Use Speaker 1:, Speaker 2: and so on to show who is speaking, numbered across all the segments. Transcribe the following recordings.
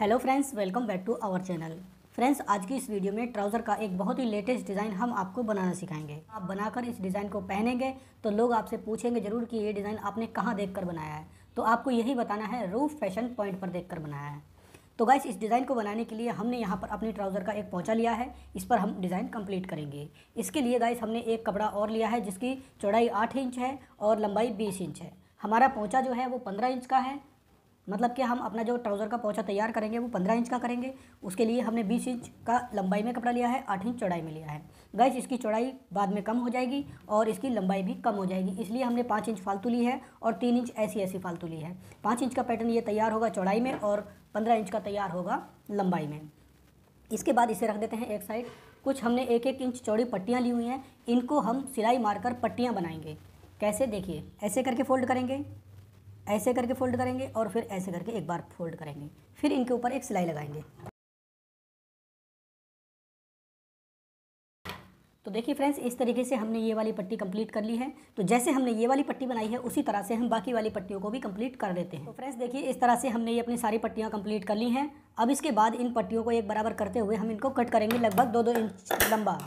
Speaker 1: hello friends welcome back to our channel friends आज की इस वीडियो में ट्राउज़र का एक बहुत ही लेटेस्ट डिज़ाइन हम आपको बनाना सिखाएंगे आप बनाकर इस डिज़ाइन को पहनेंगे तो लोग आपसे पूछेंगे ज़रूर कि ये डिज़ाइन आपने कहाँ देखकर बनाया है तो आपको यही बताना है रूफ फैशन पॉइंट पर देख बनाया है तो गाइस इस डिज़ाइन को बनाने के लिए हमने यहाँ पर अपने ट्राउज़र का एक पहुँचा लिया है इस पर हम डिज़ाइन कंप्लीट करेंगे इसके लिए गाइस हमने एक कपड़ा और लिया है जिसकी चौड़ाई आठ इंच है और लंबाई बीस इंच है हमारा पहुँचा जो है वो पंद्रह इंच का है मतलब कि हम अपना जो ट्राउज़र का पोछा तैयार करेंगे वो पंद्रह इंच का करेंगे उसके लिए हमने बीस इंच का लंबाई में कपड़ा लिया है आठ इंच चौड़ाई में लिया है गैस इसकी चौड़ाई बाद में कम हो जाएगी और इसकी लंबाई भी कम हो जाएगी इसलिए हमने पाँच इंच फालतू ली है और तीन इंच ऐसी ऐसी फालतू ली है पाँच इंच का पैटर्न ये तैयार होगा चौड़ाई में और पंद्रह इंच का तैयार होगा लंबाई में इसके बाद इसे रख देते हैं एक साइड कुछ हमने एक एक इंच चौड़ी पट्टियाँ ली हुई हैं इनको हम सिलाई मारकर पट्टियाँ बनाएंगे कैसे देखिए ऐसे करके फोल्ड करेंगे ऐसे करके फोल्ड करेंगे और फिर ऐसे करके एक बार फोल्ड करेंगे फिर इनके ऊपर एक सिलाई लगाएंगे तो देखिए फ्रेंड्स इस तरीके से हमने ये वाली पट्टी कंप्लीट कर ली है तो जैसे हमने ये वाली पट्टी बनाई है उसी तरह से हम बाकी वाली पट्टियों को भी कंप्लीट कर देते हैं तो फ्रेंड्स देखिए इस तरह से हमने ये अपनी सारी पट्टियाँ कंप्लीट कर ली हैं अब इसके बाद इन पट्टियों को एक बराबर करते हुए हम इनको कट करेंगे लगभग दो दो इंच लंबा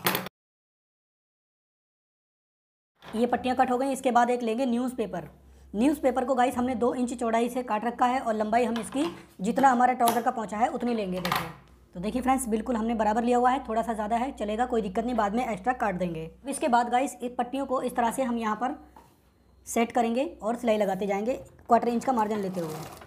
Speaker 1: ये पट्टियाँ कट हो गई इसके बाद एक लेंगे न्यूज़पेपर न्यूज़पेपर को गाइस हमने दो इंच चौड़ाई से काट रखा है और लंबाई हम इसकी जितना हमारे ट्राउज़र का पहुँचा है उतनी लेंगे देखिए तो देखिए फ्रेंड्स बिल्कुल हमने बराबर लिया हुआ है थोड़ा सा ज़्यादा है चलेगा कोई दिक्कत नहीं बाद में एक्स्ट्रा काट देंगे इसके बाद गाइस इस पट्टियों को इस तरह से हम यहाँ पर सेट करेंगे और सिलाई लगाते जाएंगे क्वार्टर इंच का मार्जिन लेते हुए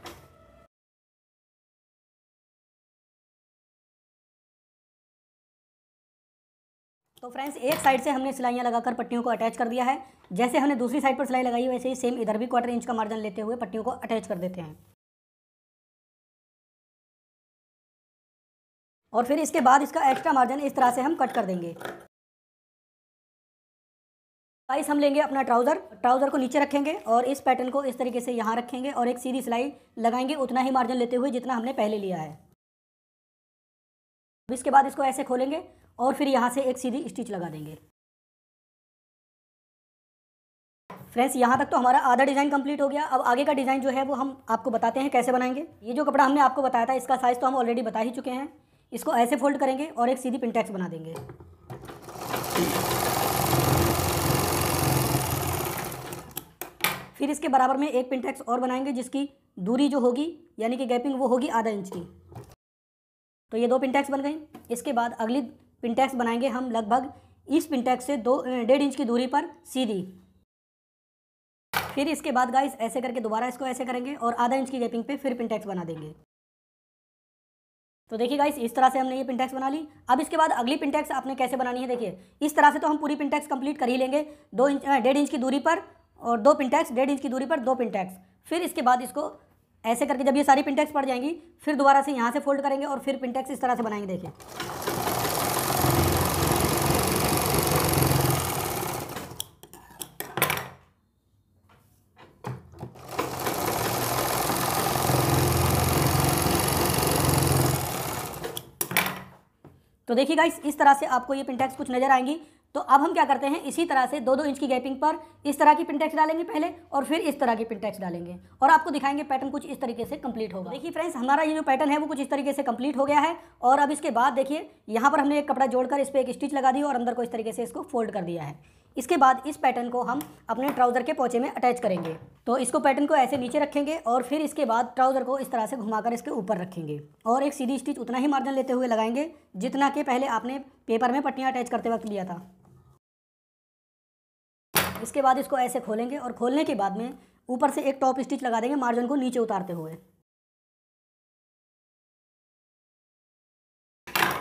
Speaker 1: तो फ्रेंड्स एक साइड से हमने सिलाइयाँ लगाकर पट्टियों को अटैच कर दिया है जैसे हमने दूसरी साइड पर सिलाई लगाई वैसे ही सेम इधर भी क्वार्टर इंच का मार्जिन लेते हुए पट्टियों को अटैच कर देते हैं और फिर इसके बाद इसका एक्स्ट्रा मार्जिन इस तरह से हम कट कर देंगे साइज हम लेंगे अपना ट्राउज़र ट्राउज़र को नीचे रखेंगे और इस पैटर्न को इस तरीके से यहाँ रखेंगे और एक सीधी सिलाई लगाएंगे उतना ही मार्जिन लेते हुए जितना हमने पहले लिया है अब इसके बाद इसको ऐसे खोलेंगे और फिर यहाँ से एक सीधी स्टिच लगा देंगे फ्रेंड्स यहाँ तक तो हमारा आधा डिज़ाइन कंप्लीट हो गया अब आगे का डिज़ाइन जो है वो हम आपको बताते हैं कैसे बनाएंगे ये जो कपड़ा हमने आपको बताया था इसका साइज़ तो हम ऑलरेडी बता ही चुके हैं इसको ऐसे फोल्ड करेंगे और एक सीधी पिनटैक्स बना देंगे फिर इसके बराबर में एक पिनटैक्स और बनाएंगे जिसकी दूरी जो होगी यानी कि गैपिंग वो होगी आधा इंच की तो ये दो पिनटैक्स बन गई इसके बाद अगली पिनटैक्स बनाएंगे हम लगभग इस पिनटैक्स से दो डेढ़ इंच की दूरी पर सीधी फिर इसके बाद गाइस ऐसे करके दोबारा इसको ऐसे करेंगे और आधा इंच की गैपिंग पे फिर पिनटैक्स बना देंगे तो देखिए गाइस इस तरह से हमने ये पिनटैक्स बना ली अब इसके बाद अगली पिनटैक्स आपने कैसे बनानी है देखिए इस तरह से तो हम पूरी पिनटैक्स कंप्लीट कर ही लेंगे दो इंच डेढ़ इंच की दूरी पर और दो पिनटैक्स डेढ़ इंच की दूरी पर दो पिनटैक्स फिर इसके बाद इसको ऐसे करके जब ये सारी पिनटैक्स पड़ जाएंगी फिर दोबारा से यहाँ से फोल्ड करेंगे और फिर पिनटैक्स इस तरह से बनाएंगे देखिए तो देखिए गाइस इस तरह से आपको ये पिनटैक्स कुछ नज़र आएंगी तो अब हम क्या करते हैं इसी तरह से दो दो इंच की गैपिंग पर इस तरह की पिनटैक्स डालेंगे पहले और फिर इस तरह की पिनटैक्स डालेंगे और आपको दिखाएंगे पैटर्न कुछ इस तरीके से कंप्लीट होगा देखिए फ्रेंड्स हमारा ये जो पैटर्न है वो कुछ इस तरीके से कंप्लीट हो गया है और अब इसके बाद देखिए यहाँ पर हमने एक कपड़ा जोड़कर इस पर एक स्टिच लगा दी और अंदर को इस तरीके से इसको फोल्ड कर दिया है इसके बाद इस पैटर्न को हम अपने ट्राउज़र के पोचे में अटैच करेंगे तो इसको पैटर्न को ऐसे नीचे रखेंगे और फिर इसके बाद ट्राउज़र को इस तरह से घुमाकर इसके ऊपर रखेंगे और एक सीधी स्टिच उतना ही मार्जिन लेते हुए लगाएंगे जितना कि पहले आपने पेपर में पट्टियाँ अटैच करते वक्त लिया था इसके बाद इसको ऐसे खोलेंगे और खोलने के बाद में ऊपर से एक टॉप स्टिच लगा देंगे मार्जिन को नीचे उतारते हुए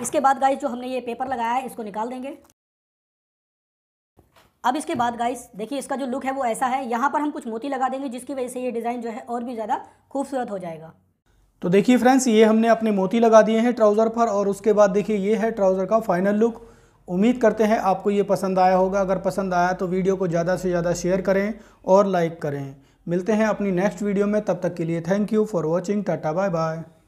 Speaker 1: इसके बाद गाइस जो हमने ये पेपर लगाया है इसको निकाल देंगे अब इसके बाद गाइस देखिए इसका जो लुक है वो ऐसा है यहाँ पर हम कुछ मोती लगा देंगे जिसकी वजह से ये डिज़ाइन जो है और भी ज़्यादा खूबसूरत हो जाएगा तो देखिए फ्रेंड्स ये हमने अपने मोती लगा दिए हैं ट्राउज़र पर और उसके बाद देखिए ये है ट्राउज़र का फाइनल लुक उम्मीद करते हैं आपको ये पसंद आया होगा अगर पसंद आया तो वीडियो को ज़्यादा से ज़्यादा शेयर करें और लाइक करें मिलते हैं अपनी नेक्स्ट वीडियो में तब तक के लिए thank you for watching tata bye bye